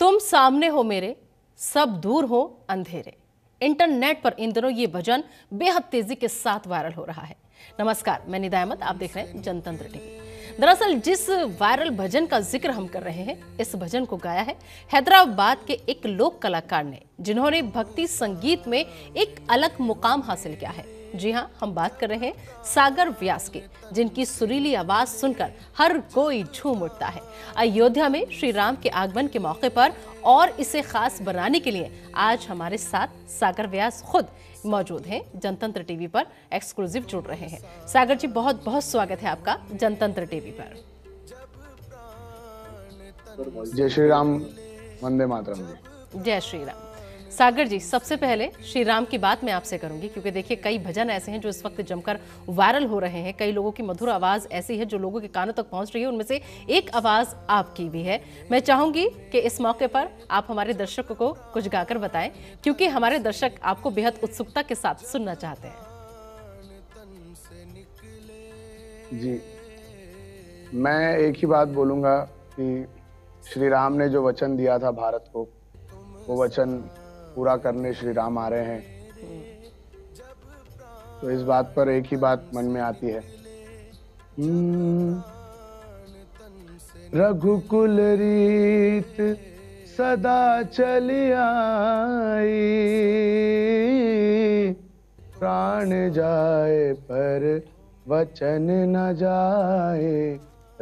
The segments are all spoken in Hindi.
तुम सामने हो मेरे सब दूर हो अंधेरे इंटरनेट पर इन दिनों ये भजन बेहद तेजी के साथ वायरल हो रहा है नमस्कार मैं निदायमत आप देख रहे हैं जनतंत्र टीवी दरअसल जिस वायरल भजन का जिक्र हम कर रहे हैं इस भजन को गाया है हैदराबाद के एक लोक कलाकार ने जिन्होंने भक्ति संगीत में एक अलग मुकाम हासिल किया है जी हाँ हम बात कर रहे हैं सागर व्यास की जिनकी सुरीली आवाज सुनकर हर कोई झूम उठता है अयोध्या में श्री राम के आगमन के मौके पर और इसे खास बनाने के लिए आज हमारे साथ सागर व्यास खुद मौजूद हैं जनतंत्र टीवी पर एक्सक्लूसिव जुड़ रहे हैं सागर जी बहुत बहुत स्वागत है आपका जनतंत्र टीवी पर जय श्री राम वंदे मातरम जय श्री राम सागर जी सबसे पहले श्री राम की बात मैं आपसे करूंगी क्योंकि देखिए कई भजन ऐसे हैं जो इस वक्त जमकर वायरल हो रहे हैं कई लोगों की मधुर आवाज ऐसी है जो लोगों के कानों तक पहुंच रही है उनमें से एक आवाज आपकी भी है मैं चाहूंगी कि इस मौके पर आप हमारे दर्शकों को कुछ गाकर बताएं क्योंकि हमारे दर्शक आपको बेहद उत्सुकता के साथ सुनना चाहते हैं जी मैं एक ही बात बोलूंगा कि श्री राम ने जो वचन दिया था भारत को वो वचन पूरा करने श्री राम आ रहे हैं तो इस बात पर एक ही बात मन में आती है हम्म, रघुकुल रीत सदा चलियाई प्राण जाए पर वचन न जाए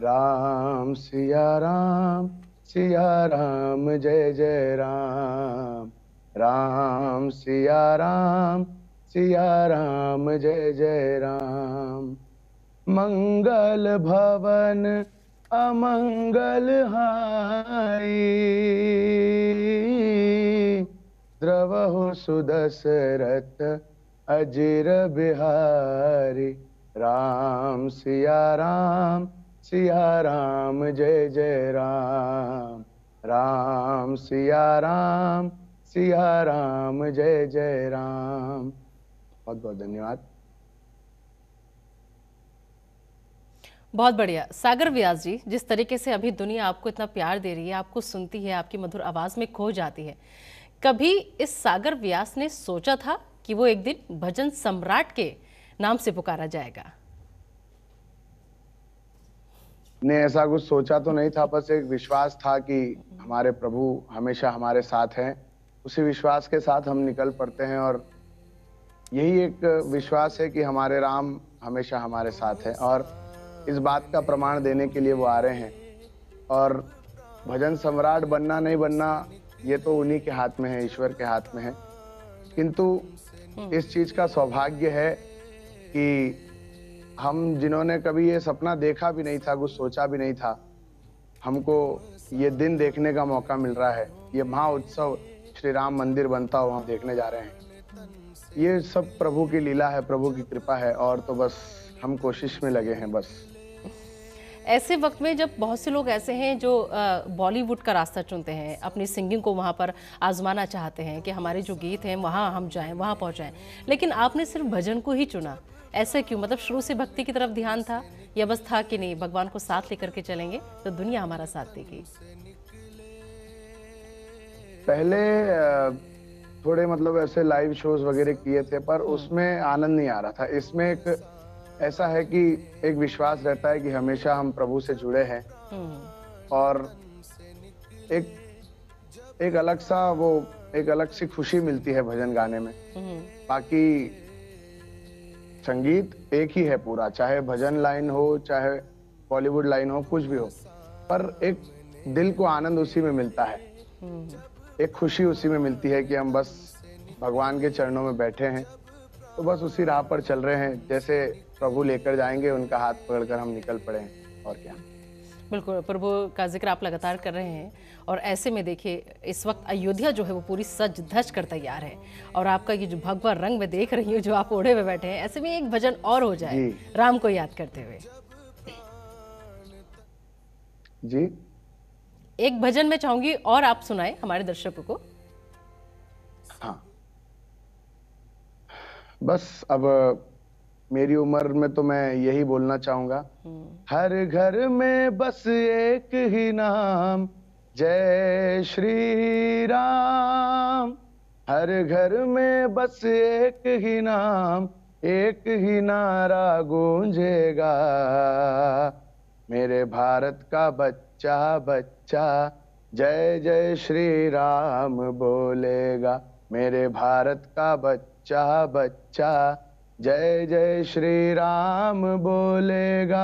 राम सिया राम सिया राम जय जय राम राम सिया राम सिया राम जय जय राम मंगल भवन अमंगल हाय द्रव सुदशरथ अजीर बिहारी राम सिया राम सिया राम जय जय राम राम सिया राम सिया राम जय जय राम बहुत बहुत धन्यवाद बहुत बढ़िया सागर व्यास जी जिस तरीके से अभी दुनिया आपको इतना प्यार दे रही है आपको सुनती है आपकी मधुर आवाज़ में खो जाती है कभी इस सागर व्यास ने सोचा था कि वो एक दिन भजन सम्राट के नाम से पुकारा जाएगा नहीं ऐसा कुछ सोचा तो नहीं था बस एक विश्वास था कि हमारे प्रभु हमेशा हमारे साथ हैं उसी विश्वास के साथ हम निकल पड़ते हैं और यही एक विश्वास है कि हमारे राम हमेशा हमारे साथ हैं और इस बात का प्रमाण देने के लिए वो आ रहे हैं और भजन सम्राट बनना नहीं बनना ये तो उन्हीं के हाथ में है ईश्वर के हाथ में है किंतु हम्म। इस चीज़ का सौभाग्य है कि हम जिन्होंने कभी ये सपना देखा भी नहीं था कुछ सोचा भी नहीं था हमको ये दिन देखने का मौका मिल रहा है ये महा उत्सव श्री राम मंदिर बनता हुआ देखने जा रहे हैं ये सब प्रभु की लीला है प्रभु की कृपा है और तो बस हम कोशिश में लगे हैं बस ऐसे वक्त में जब बहुत से लोग ऐसे हैं जो बॉलीवुड का रास्ता चुनते हैं अपनी सिंगिंग को वहाँ पर आजमाना चाहते हैं कि हमारे जो गीत हैं वहाँ हम जाएं वहाँ पहुँचाएं लेकिन आपने सिर्फ भजन को ही चुना ऐसा क्यों मतलब शुरू से भक्ति की तरफ ध्यान था या बस था कि नहीं भगवान को साथ लेकर के चलेंगे तो दुनिया हमारा साथ देगी पहले थोड़े मतलब ऐसे लाइव शोज वगैरह किए थे पर हम्म। उसमें आनंद नहीं आ रहा था इसमें एक ऐसा है कि एक विश्वास रहता है कि हमेशा हम प्रभु से जुड़े हैं हम्म। और एक एक अलग सा वो एक अलग सी खुशी मिलती है भजन गाने में हम्म। बाकी संगीत एक ही है पूरा चाहे भजन लाइन हो चाहे बॉलीवुड लाइन हो कुछ भी हो पर एक दिल को आनंद उसी में मिलता है एक खुशी उसी में मिलती है कि हम बस भगवान के चरणों में बैठे हैं तो बस उसी राह पर चल रहे हैं जैसे प्रभु लेकर जाएंगे उनका हाथ पकड़कर हम निकल पड़े हैं और क्या बिल्कुल प्रभु का जिक्र आप लगातार कर रहे हैं और ऐसे में देखिए इस वक्त अयोध्या जो है वो पूरी सज धज कर तैयार है और आपका ये जो भगवा रंग में देख रही हूँ जो आप ओढ़े हुए बैठे हैं ऐसे में एक भजन और हो जाए राम को याद करते हुए जी एक भजन में चाहूंगी और आप सुनाए हमारे दर्शकों को हाँ बस अब मेरी उम्र में तो मैं यही बोलना चाहूंगा हम्म। हर घर में बस एक ही नाम जय श्री राम हर घर में बस एक ही नाम एक ही नारा गूंजेगा मेरे भारत का बच्चा बच्चा बच्चा जय जय श्री राम बोलेगा मेरे भारत का बच्चा बच्चा जय जय श्री राम बोलेगा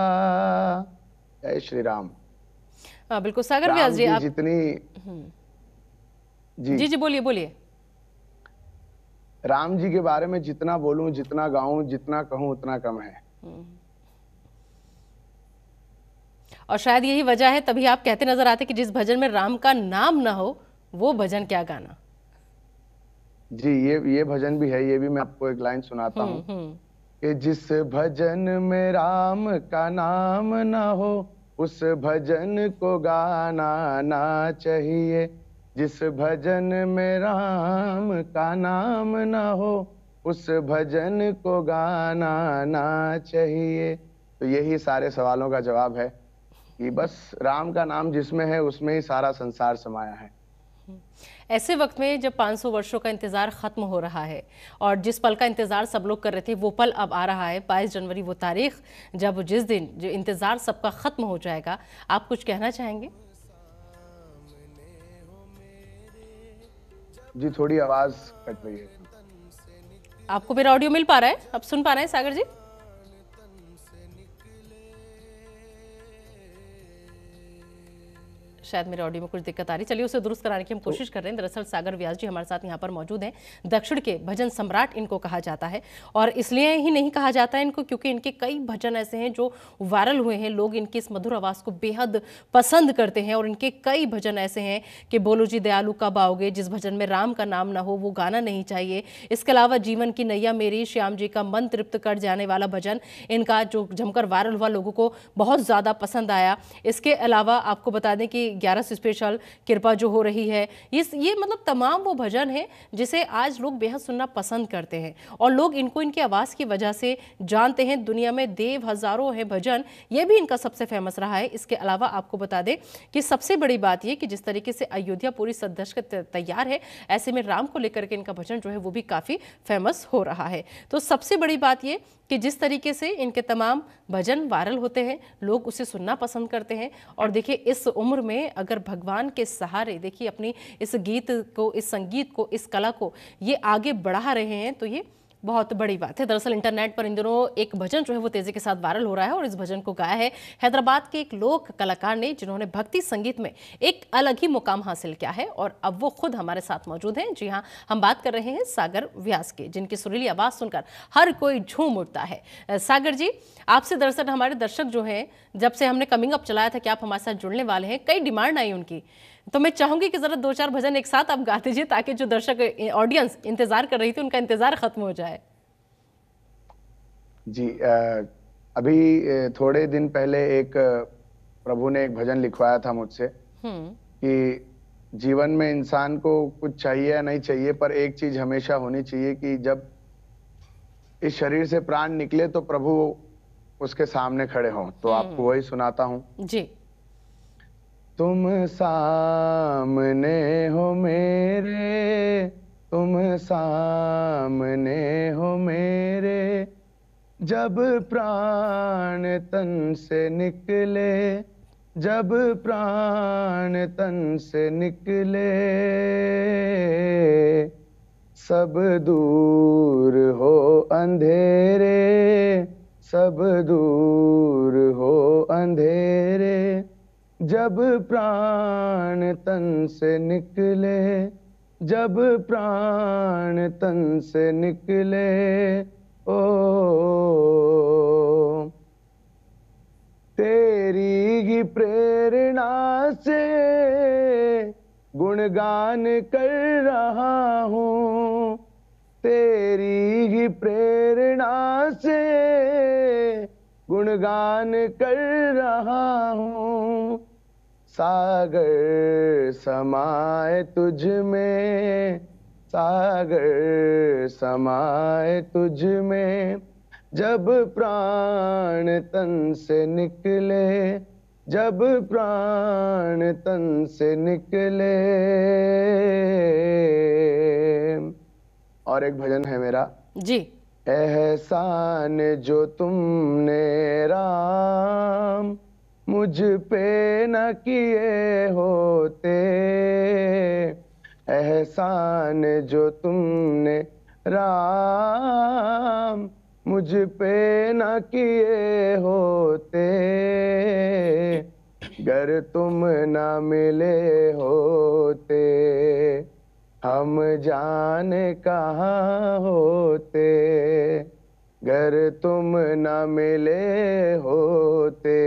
जय श्री राम आ, हाँ, बिल्कुल सागर व्यास जी आप जितनी हम्म। जी जी जी बोलिए बोलिए राम जी के बारे में जितना बोलूं जितना गाऊं जितना कहूं उतना कम है हम्म। और शायद यही वजह है तभी आप कहते नजर आते कि जिस भजन में राम का नाम ना हो वो भजन क्या गाना जी ये ये भजन भी है ये भी मैं आपको एक लाइन सुनाता हम्म, हूँ हम्म। कि जिस भजन में राम का नाम ना हो उस भजन को गाना ना चाहिए जिस भजन में राम का नाम ना हो उस भजन को गाना ना चाहिए तो यही सारे सवालों का जवाब है कि बस राम का नाम जिसमें है उसमें ही सारा संसार समाया है ऐसे वक्त में जब 500 वर्षों का इंतज़ार ख़त्म हो रहा है और जिस पल का इंतज़ार सब लोग कर रहे थे वो पल अब आ रहा है बाईस जनवरी वो तारीख जब जिस दिन जो इंतज़ार सबका ख़त्म हो जाएगा आप कुछ कहना चाहेंगे जी थोड़ी आवाज़ कट रही है आपको मेरा ऑडियो मिल पा रहा है आप सुन पा रहे हैं सागर जी शायद मेरे ऑडियो में कुछ दिक्कत आ रही चलिए उसे दुरुस्त कराने की हम कोशिश कर रहे हैं दरअसल सागर व्यास जी हमारे साथ यहाँ पर मौजूद हैं दक्षिण के भजन सम्राट इनको कहा जाता है और इसलिए ही नहीं कहा जाता है इनको क्योंकि इनके कई भजन ऐसे हैं जो वायरल हुए हैं लोग इनकी इस मधुर आवाज़ को बेहद पसंद करते हैं और इनके कई भजन ऐसे हैं कि बोलो जी दयालु कब आओगे जिस भजन में राम का नाम ना हो वो गाना नहीं चाहिए इसके अलावा जीवन की नैया मेरी श्याम जी का मन तृप्त कर जाने वाला भजन इनका जो जमकर वायरल हुआ लोगों को बहुत ज़्यादा पसंद आया इसके अलावा आपको बता दें कि ग्यारस स्पेशल कृपा जो हो रही है ये ये मतलब तमाम वो भजन है जिसे आज लोग बेहद सुनना पसंद करते हैं और लोग इनको इनकी आवाज़ की वजह से जानते हैं दुनिया में देव हज़ारों हैं भजन ये भी इनका सबसे फेमस रहा है इसके अलावा आपको बता दें कि सबसे बड़ी बात यह कि जिस तरीके से अयोध्या पूरी सदस्य तैयार है ऐसे में राम को लेकर के इनका भजन जो है वो भी काफ़ी फेमस हो रहा है तो सबसे बड़ी बात ये कि जिस तरीके से इनके तमाम भजन वायरल होते हैं लोग उसे सुनना पसंद करते हैं और देखिए इस उम्र में अगर भगवान के सहारे देखिए अपनी इस गीत को इस संगीत को इस कला को ये आगे बढ़ा रहे हैं तो ये बहुत बड़ी बात है दरअसल इंटरनेट पर इन दिनों एक भजन जो है वो तेजी के साथ वायरल हो रहा है और इस भजन को गाया है हैदराबाद के एक लोक कलाकार ने जिन्होंने भक्ति संगीत में एक अलग ही मुकाम हासिल किया है और अब वो खुद हमारे साथ मौजूद हैं जी हाँ हम बात कर रहे हैं सागर व्यास की जिनकी सुरीली आवाज़ सुनकर हर कोई झूम उठता है सागर जी आपसे दरअसल हमारे दर्शक जो हैं जब से हमने कमिंग अप चलाया था कि आप हमारे साथ जुड़ने वाले हैं कई डिमांड आई उनकी तो मैं चाहूंगी कि ज़रा दो चार भजन एक साथ आप गा दीजिए ताकि जो दर्शक ऑडियंस इंतज़ार कर रही थी उनका इंतज़ार ख़त्म हो जाए जी अभी थोड़े दिन पहले एक प्रभु ने एक भजन लिखवाया था मुझसे हम्म। कि जीवन में इंसान को कुछ चाहिए या नहीं चाहिए पर एक चीज़ हमेशा होनी चाहिए कि जब इस शरीर से प्राण निकले तो प्रभु उसके सामने खड़े हों तो आपको हम्म। वही सुनाता हूँ जी तुम सामने हो मेरे तुम सामने हो मेरे जब प्राण तन से निकले जब प्राण तन से निकले सब दूर हो अंधेरे सब दूर हो अंधेरे जब प्राण तन से निकले जब प्राण तन से निकले ओ तेरी ही प्रेरणा से गुणगान कर रहा हूँ तेरी ही प्रेरणा से गुणगान कर रहा हूँ सागर समाए तुझ में सागर समाए तुझ में जब प्राण तन से निकले जब प्राण तन से निकले और एक भजन है मेरा जी एहसान जो तुमने राम मुझ पे न किए होते एहसान जो तुमने राम मुझ पे न किए होते गर तुम न मिले होते हम जान कहाँ होते गर तुम न मिले होते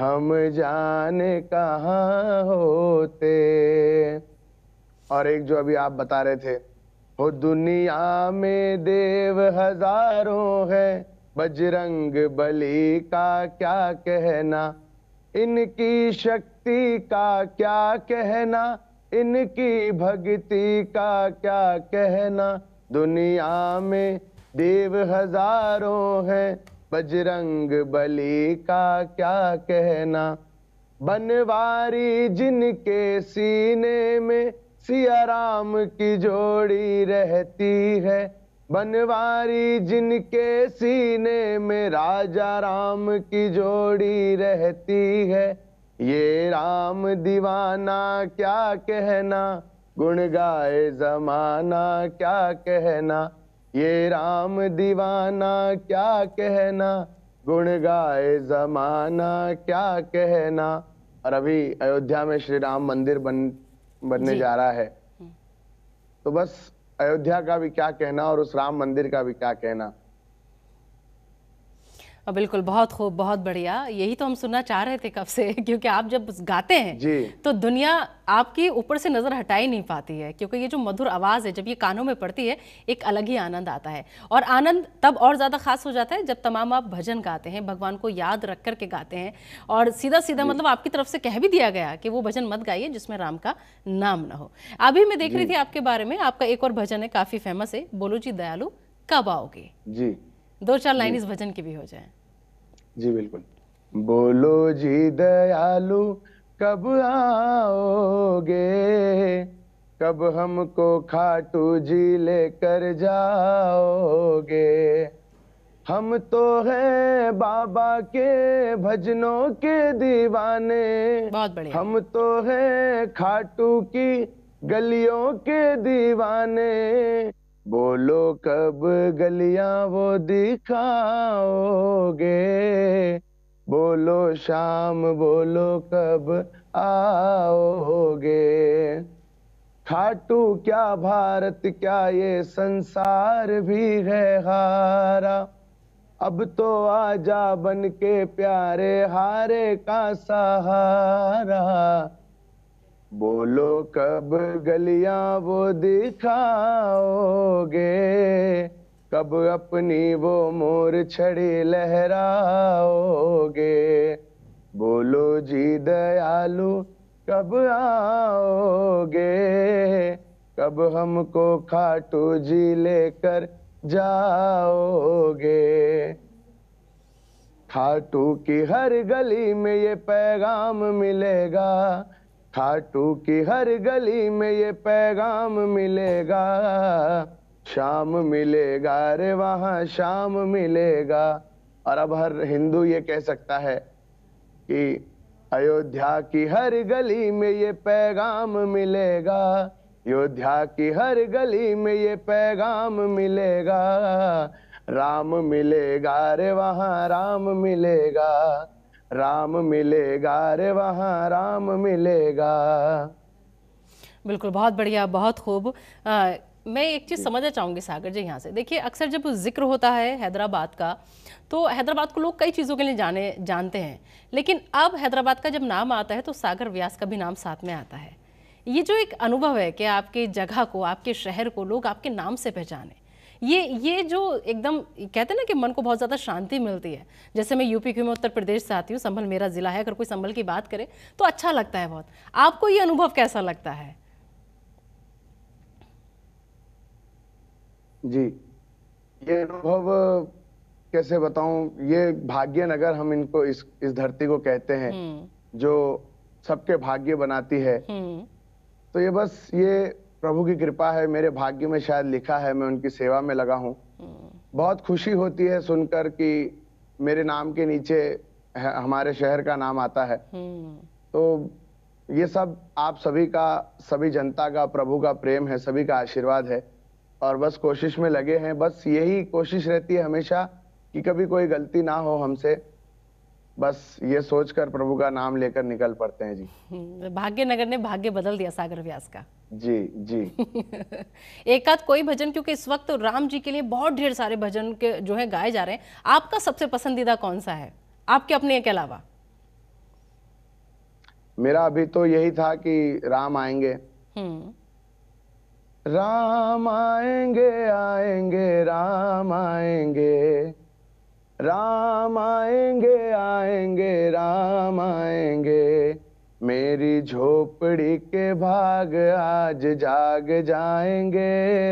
हम जाने कहा होते और एक जो अभी आप बता रहे थे हो दुनिया में देव हजारों है बजरंग बली का क्या कहना इनकी शक्ति का क्या कहना इनकी भक्ति का क्या कहना दुनिया में देव हजारों हैं बजरंग बली का क्या कहना बनवारी जिनके सीने में सिया राम की जोड़ी रहती है बनवारी जिनके सीने में राजा राम की जोड़ी रहती है ये राम दीवाना क्या कहना गुण गाए जमाना क्या कहना ये राम दीवाना क्या कहना गुण गाए जमाना क्या कहना और अभी अयोध्या में श्री राम मंदिर बन बनने जा रहा है हम्म। तो बस अयोध्या का भी क्या कहना और उस राम मंदिर का भी क्या कहना बिल्कुल बहुत खूब बहुत बढ़िया यही तो हम सुनना चाह रहे थे कब से क्योंकि आप जब गाते हैं जी। तो दुनिया आपकी ऊपर से नज़र हटा ही नहीं पाती है क्योंकि ये जो मधुर आवाज़ है जब ये कानों में पड़ती है एक अलग ही आनंद आता है और आनंद तब और ज़्यादा खास हो जाता है जब तमाम आप भजन गाते हैं भगवान को याद रख करके गाते हैं और सीधा सीधा मतलब आपकी तरफ से कह भी दिया गया कि वो भजन मत गाइए जिसमें राम का नाम ना हो अभी मैं देख रही थी आपके बारे में आपका एक और भजन है काफ़ी फेमस है बोलो जी दयालु कब आओगे जी दो चार लाइन इस भजन की भी हो जाए जी बिल्कुल बोलो जी दयालु कब आओगे कब हमको खाटू जी लेकर जाओगे हम तो हैं बाबा के भजनों के दीवाने बहुत बढ़िया हम तो हैं खाटू की गलियों के दीवाने बोलो कब गलियां वो दिखाओगे बोलो शाम बोलो कब आओगे खाटू क्या भारत क्या ये संसार भी है हारा अब तो आजा बन के प्यारे हारे का सहारा बोलो कब गलियां वो दिखाओगे कब अपनी वो मोर छड़ी लहराओगे बोलो जी दयालु कब आओगे कब हमको खाटू जी लेकर जाओगे खाटू की हर गली में ये पैगाम मिलेगा खाटू की हर गली में ये पैगाम मिलेगा शाम मिलेगा अरे वहां शाम मिलेगा और अब हर हिंदू ये कह सकता है कि अयोध्या की हर गली में ये पैगाम मिलेगा अयोध्या की हर गली में ये पैगाम मिलेगा राम मिलेगा अरे वहां राम मिलेगा राम मिलेगा रे वहाँ राम मिलेगा बिल्कुल बहुत बढ़िया बहुत खूब मैं एक चीज़ समझना चाहूँगी सागर जी यहाँ से देखिए अक्सर जब जिक्र होता है हैदराबाद का तो हैदराबाद को लोग कई चीज़ों के लिए जाने जानते हैं लेकिन अब हैदराबाद का जब नाम आता है तो सागर व्यास का भी नाम साथ में आता है ये जो एक अनुभव है कि आपके जगह को आपके शहर को लोग आपके नाम से पहचाने ये ये जो एकदम कहते हैं ना कि मन को बहुत ज़्यादा शांति मिलती है जैसे मैं यूपी की मैं उत्तर प्रदेश से आती हूँ संभल मेरा ज़िला है अगर कोई संभल की बात करे तो अच्छा लगता है बहुत आपको ये अनुभव कैसा लगता है जी ये अनुभव कैसे बताऊं ये भाग्य नगर हम इनको इस इस धरती को कहते हैं हम्म। जो सबके भाग्य बनाती है हम्म। तो ये बस ये प्रभु की कृपा है मेरे भाग्य में शायद लिखा है मैं उनकी सेवा में लगा हूँ बहुत खुशी होती है सुनकर कि मेरे नाम के नीचे हमारे शहर का नाम आता है तो ये सब आप सभी का सभी जनता का प्रभु का प्रेम है सभी का आशीर्वाद है और बस कोशिश में लगे हैं बस यही कोशिश रहती है हमेशा कि कभी कोई गलती ना हो हमसे बस ये सोचकर प्रभु का नाम लेकर निकल पड़ते हैं जी भाग्य नगर ने भाग्य बदल दिया सागर व्यास का जी जी एक आध कोई भजन क्योंकि इस वक्त राम जी के लिए बहुत ढेर सारे भजन के जो है गाए जा रहे हैं आपका सबसे पसंदीदा कौन सा है आपके अपने के अलावा मेरा अभी तो यही था कि राम आएंगे हम्म। राम आएंगे आएंगे राम आएंगे राम आएंगे आएंगे राम आएंगे मेरी झोपड़ी के भाग आज जाग जाएंगे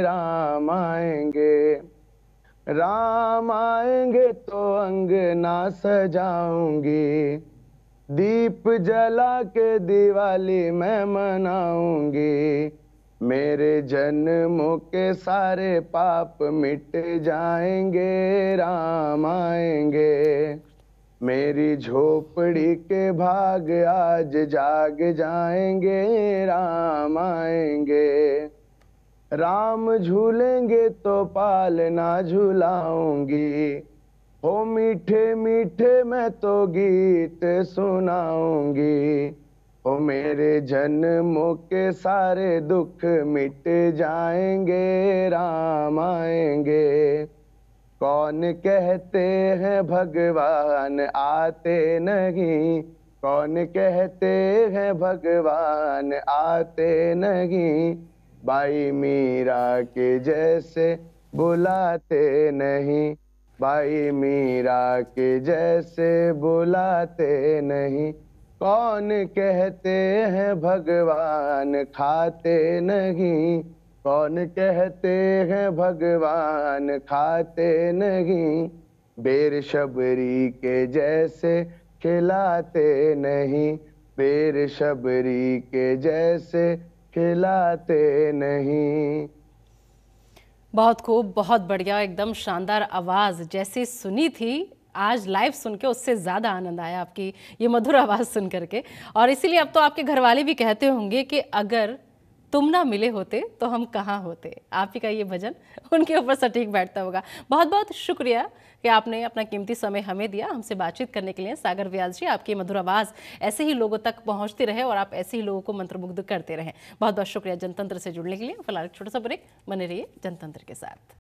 राम आएंगे राम आएंगे तो अंगना सजाऊंगी दीप जला के दिवाली मैं मनाऊंगी मेरे जन्मों के सारे पाप मिट जाएंगे राम आएंगे मेरी झोपड़ी के भाग आज जाग जाएंगे राम आएंगे राम झूलेंगे तो पालना झूलाऊंगी हो मीठे मीठे मैं तो गीत सुनाऊंगी ओ मेरे जन्मों के सारे दुख मिट जाएंगे राम आएंगे कौन कहते हैं भगवान आते नहीं कौन कहते हैं भगवान आते नहीं भाई मीरा के जैसे बुलाते नहीं भाई मीरा के जैसे बुलाते नहीं कौन कहते हैं भगवान खाते नहीं कौन कहते हैं भगवान खाते नहीं शबरी के जैसे खिलाते नहीं शबरी के जैसे खिलाते नहीं बहुत खूब बहुत बढ़िया एकदम शानदार आवाज़ जैसी सुनी थी आज लाइव सुन के उससे ज़्यादा आनंद आया आपकी ये मधुर आवाज़ सुन करके और इसीलिए अब तो आपके घरवाले भी कहते होंगे कि अगर तुम ना मिले होते तो हम कहाँ होते आप ही का ये भजन उनके ऊपर सटीक बैठता होगा बहुत बहुत शुक्रिया कि आपने अपना कीमती समय हमें दिया हमसे बातचीत करने के लिए सागर व्यास जी आपकी मधुर आवाज़ ऐसे ही लोगों तक पहुँचती रहे और आप ऐसे ही लोगों को मंत्रमुग्ध करते रहें बहुत बहुत शुक्रिया जनतंत्र से जुड़ने के लिए फिलहाल छोटा सा ब्रेक बने रहिए जनतंत्र के साथ